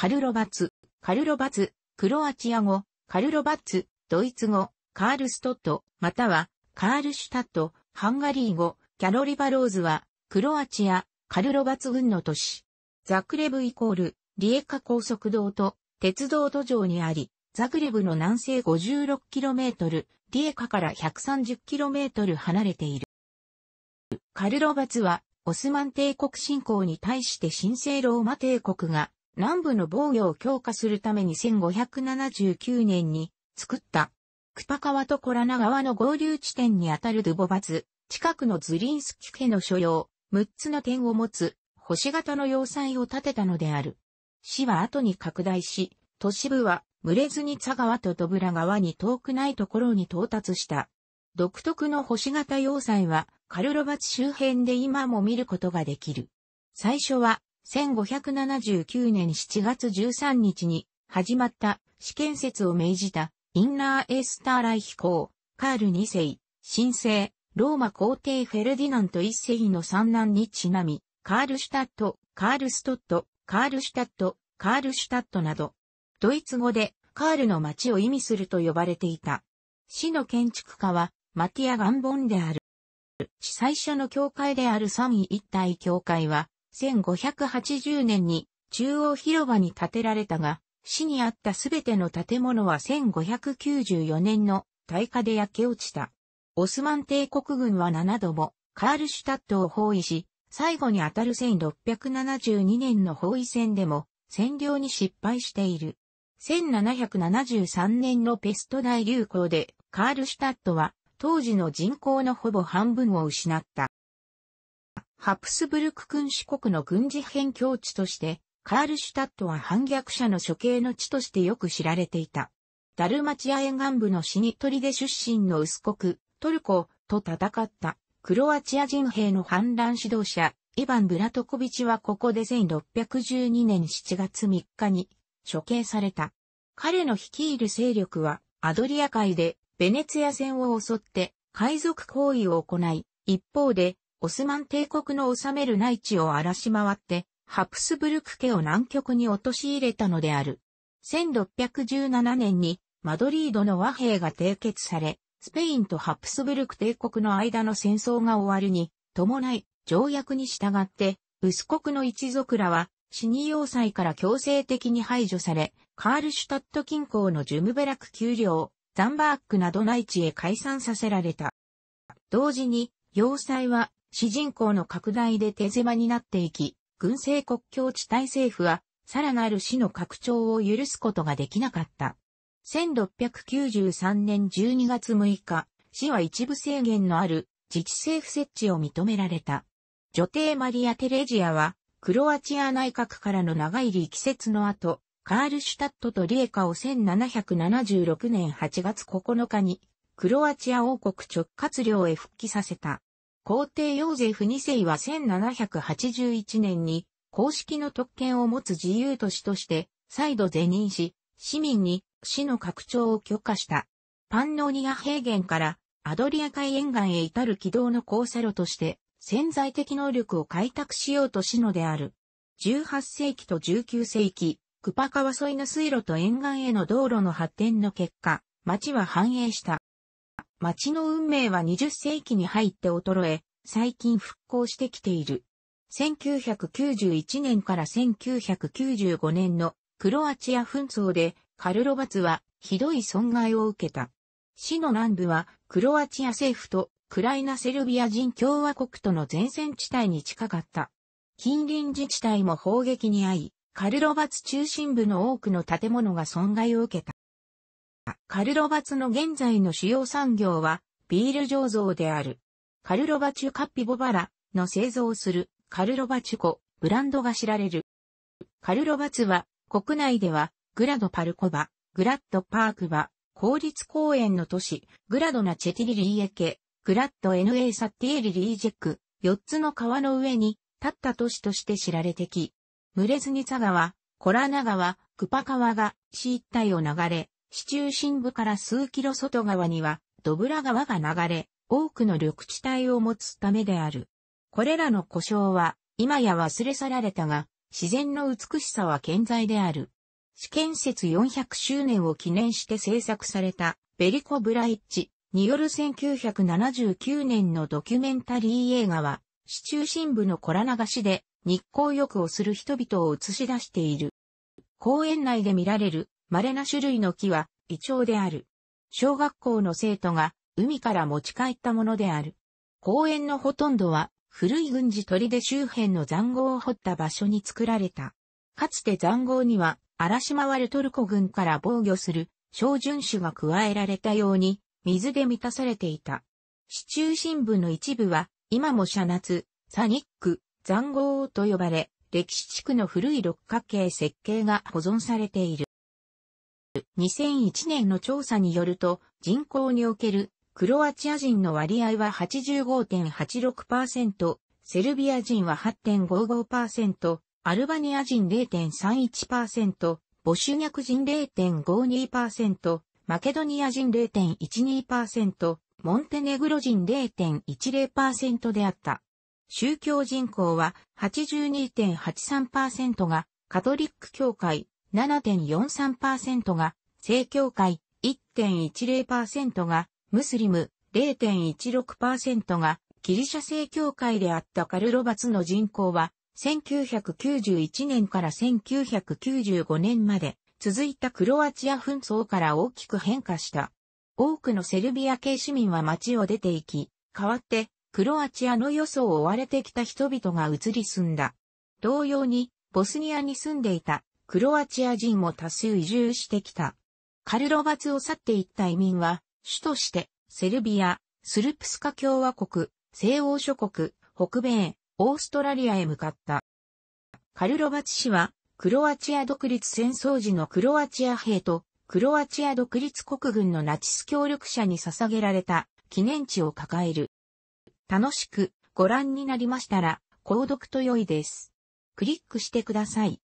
カルロバツ、カルロバツ、クロアチア語、カルロバツ、ドイツ語、カールストット、または、カールシュタット、ハンガリー語、キャロリバローズは、クロアチア、カルロバツ軍の都市。ザクレブイコール、リエカ高速道と、鉄道途上にあり、ザグレブの南西 56km、リエカから 130km 離れている。カルロバツは、オスマン帝国侵攻に対して神聖ローマ帝国が南部の防御を強化するために1579年に作った。クパ川とコラナ川の合流地点にあたるドゥボバツ、近くのズリンスキ家の所要、6つの点を持つ、星型の要塞を建てたのである。市は後に拡大し、都市部は、群れずに佐川とドブラ川に遠くないところに到達した。独特の星型要塞は、カルロバツ周辺で今も見ることができる。最初は、1579年7月13日に始まった試験説を命じたインナーエスターライヒ公、カール2世、新生、ローマ皇帝フェルディナント1世の三男にちなみ、カールシュタット、カールストット、カールシュタット、カールシュタットなど、ドイツ語でカールの町を意味すると呼ばれていた。市の建築家はマティア・ガンボンである。市最初の教会である三位一体教会は、1580年に中央広場に建てられたが、市にあったすべての建物は1594年の大火で焼け落ちた。オスマン帝国軍は7度もカールシュタットを包囲し、最後にあたる1672年の包囲戦でも占領に失敗している。1773年のペスト大流行でカールシュタットは当時の人口のほぼ半分を失った。ハプスブルク君主国の軍事辺境地として、カールシュタットは反逆者の処刑の地としてよく知られていた。ダルマチア沿岸部のシニトリで出身の薄国、トルコと戦ったクロアチア人兵の反乱指導者、イヴァン・ブラトコビチはここで1612年7月3日に処刑された。彼の率いる勢力はアドリア海でベネツィア戦を襲って海賊行為を行い、一方でオスマン帝国の治める内地を荒らし回って、ハプスブルク家を南極に陥れたのである。1617年にマドリードの和平が締結され、スペインとハプスブルク帝国の間の戦争が終わるに伴い条約に従って、ウス国の一族らは死に要塞から強制的に排除され、カールシュタット近郊のジュムベラク丘陵、ザンバーックなど内地へ解散させられた。同時に、要塞は主人口の拡大で手狭になっていき、軍政国境地帯政府は、さらなる死の拡張を許すことができなかった。1693年12月6日、死は一部制限のある自治政府設置を認められた。女帝マリア・テレジアは、クロアチア内閣からの長い力説の後、カールシュタットとリエカを1776年8月9日に、クロアチア王国直轄領へ復帰させた。皇帝ヨーゼフ2世は1781年に公式の特権を持つ自由都市として再度是認し、市民に市の拡張を許可した。パンノニア平原からアドリア海沿岸へ至る軌道の交差路として潜在的能力を開拓しようとしのである。18世紀と19世紀、クパ川沿いの水路と沿岸への道路の発展の結果、町は繁栄した。町の運命は20世紀に入って衰え、最近復興してきている。1991年から1995年のクロアチア紛争でカルロバツはひどい損害を受けた。市の南部はクロアチア政府とクライナセルビア人共和国との前線地帯に近かった。近隣自治体も砲撃に遭い、カルロバツ中心部の多くの建物が損害を受けた。カルロバツの現在の主要産業は、ビール醸造である。カルロバチュカピボバラの製造するカルロバチュコブランドが知られる。カルロバツは国内ではグラドパルコバ、グラッドパークバ、公立公園の都市、グラドナチェティリリエケ、グラッド NA サティエリリージェク、4つの川の上に立った都市として知られてき、ムレズニツァ川、コラナ川、クパ川が市一帯を流れ、市中心部から数キロ外側には、ドブラ川が流れ、多くの緑地帯を持つためである。これらの故障は、今や忘れ去られたが、自然の美しさは健在である。試験設400周年を記念して制作された、ベリコ・ブライッチによる1979年のドキュメンタリー映画は、市中心部のコラ流しで日光浴をする人々を映し出している。公園内で見られる稀な種類の木は、イチョウである。小学校の生徒が、海から持ち帰ったものである。公園のほとんどは、古い軍事砦周辺の残壕を掘った場所に作られた。かつて残壕には、荒島回るトルコ軍から防御する、小巡守が加えられたように、水で満たされていた。市中心部の一部は、今も社夏、サニック、残壕と呼ばれ、歴史地区の古い六角形設計が保存されている。2001年の調査によると、人口におけるクロアチア人の割合は85.86%、セルビア人は8.55%、アルバニア人0.31%、ボシュニャク人0.52%、マケドニア人0.12%、モンテネグロ人0.10%であった。宗教人口は82.83%がカトリック教会、7.43%が正教会、1.10%がムスリム、0.16%がギリシャ正教会であったカルロバツの人口は、1991年から1995年まで続いたクロアチア紛争から大きく変化した。多くのセルビア系市民は街を出て行き、代わってクロアチアの予想を追われてきた人々が移り住んだ。同様に、ボスニアに住んでいたクロアチア人も多数移住してきた。カルロバツを去っていった移民は、主として、セルビア、スルプスカ共和国、西欧諸国、北米、オーストラリアへ向かった。カルロバツ氏は、クロアチア独立戦争時のクロアチア兵と、クロアチア独立国軍のナチス協力者に捧げられた記念地を抱える。楽しくご覧になりましたら、購読と良いです。クリックしてください。